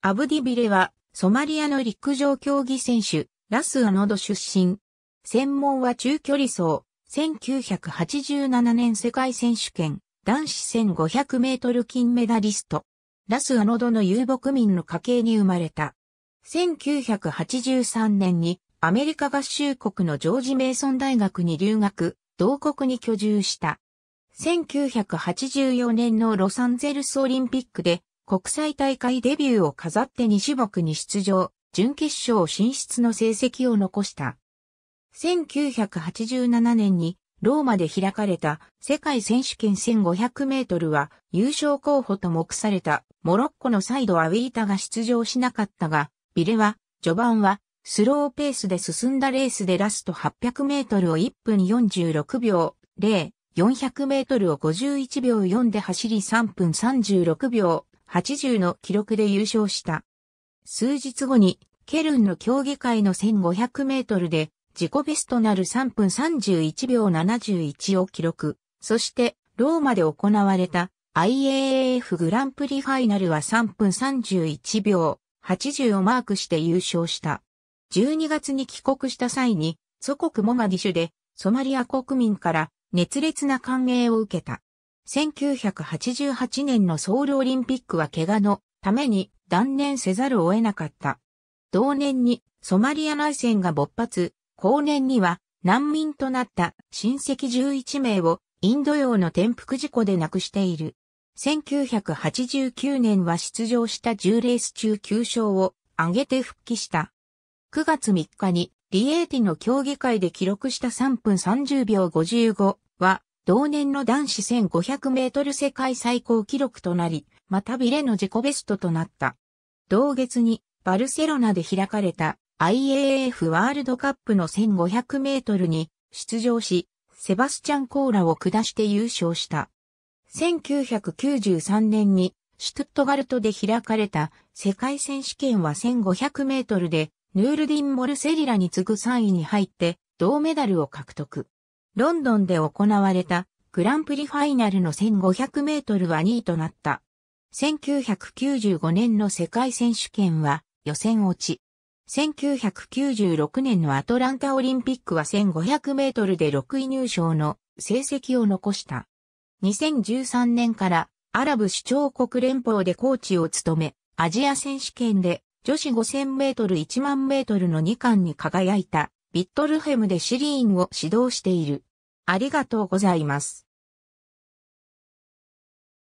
アブディビレは、ソマリアの陸上競技選手、ラスアノド出身。専門は中距離走、1987年世界選手権、男子1500メートル金メダリスト。ラスアノドの遊牧民の家系に生まれた。1983年にアメリカ合衆国のジョージ・メイソン大学に留学、同国に居住した。1984年のロサンゼルスオリンピックで国際大会デビューを飾って2種目に出場、準決勝進出の成績を残した。1987年にローマで開かれた世界選手権1500メートルは優勝候補と目されたモロッコのサイドアウィータが出場しなかったが、ビレは序盤はスローペースで進んだレースでラスト800メートルを1分46秒0、400メートルを51秒4で走り3分36秒80の記録で優勝した。数日後に、ケルンの競技会の1500メートルで、自己ベストなる3分31秒71を記録。そして、ローマで行われた IAAF グランプリファイナルは3分31秒80をマークして優勝した。12月に帰国した際に、祖国モガディシュで、ソマリア国民から熱烈な歓迎を受けた。1988年のソウルオリンピックは怪我のために断念せざるを得なかった。同年にソマリア内戦が勃発、後年には難民となった親戚11名をインド洋の転覆事故で亡くしている。1989年は出場した10レース中9勝を挙げて復帰した。9月3日にリエーティの競技会で記録した3分30秒55は同年の男子1500メートル世界最高記録となり、またビレの自己ベストとなった。同月にバルセロナで開かれた IAF ワールドカップの1500メートルに出場し、セバスチャン・コーラを下して優勝した。1993年にシュトゥットガルトで開かれた世界選手権は1500メートルでヌールディン・モルセリラに次ぐ3位に入って銅メダルを獲得。ロンドンで行われたグランプリファイナルの1500メートルは2位となった。1995年の世界選手権は予選落ち。1996年のアトランタオリンピックは1500メートルで6位入賞の成績を残した。2013年からアラブ首長国連邦でコーチを務め、アジア選手権で女子5000メートル1万メートルの2冠に輝いたビットルヘムでシリーンを指導している。ありがとうございます。